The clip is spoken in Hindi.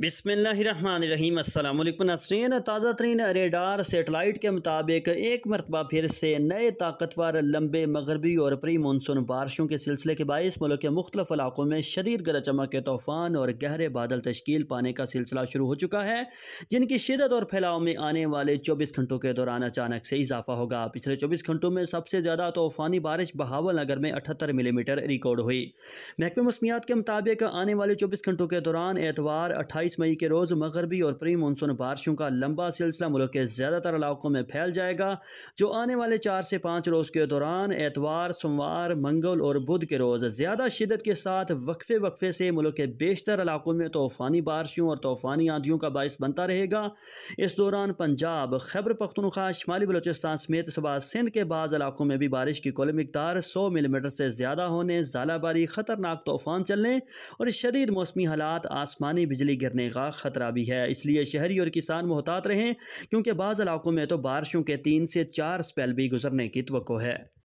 बिसमीम अल्लाम नासरीन ताज़ा तरीन रेडार सेटेलाइट के मुताबिक एक मरतबा फिर से नए ताकतवर लंबे मगरबी और प्री मानसून बारिशों के सिलसिले के बायस मुल्क के मुख्तफ इलाकों में शदीद गरज चमक के तूफ़ान और गहरे बादल तश्कील पाने का सिलसिला शुरू हो चुका है जिनकी शिदत और फैलाव में आने वाले चौबीस घंटों के दौरान अचानक से इजाफा होगा पिछले चौबीस घंटों में सबसे ज़्यादा तूफ़ानी बारिश बहावल नगर में अठहत्तर मिलीमीटर रिकॉर्ड हुई महकमे मौसमियात के मुताबिक आने वाले चौबीस घंटों के दौरान एतवार अट्ठाईस बाईस मई के रोज़ मगरबी और प्री मानसून बारिशों का लंबा सिलसिला मुल्क के ज़्यादातर इलाकों में फैल जाएगा जो आने वाले चार से पाँच रोज़ के दौरान एतवार सोमवार मंगल और बुध के रोज़ ज़्यादा शिदत के साथ वक्फे वक्फे से मुल्क के बेशतर इलाकों में तूफ़ानी बारिशों और तूफ़ानी आंधियों का बायस बनता रहेगा इस दौरान पंजाब खैबर पख्तनख्वा शुमाली बलोचिस्तान समेत सुबह सिंध के बाद इलाकों में भी बारिश की कुल मकदार सौ मिलीमीटर से ज़्यादा होने जालाबारी खतरनाक तूफ़ान चलने और शदीद मौसमी हालात आसमानी बिजली गिरने का ख़तरा भी है इसलिए शहरी और किसान मोहतात रहें क्योंकि बाज़ इलाकों में तो बारिशों के तीन से चार स्पेल भी गुजरने की तो है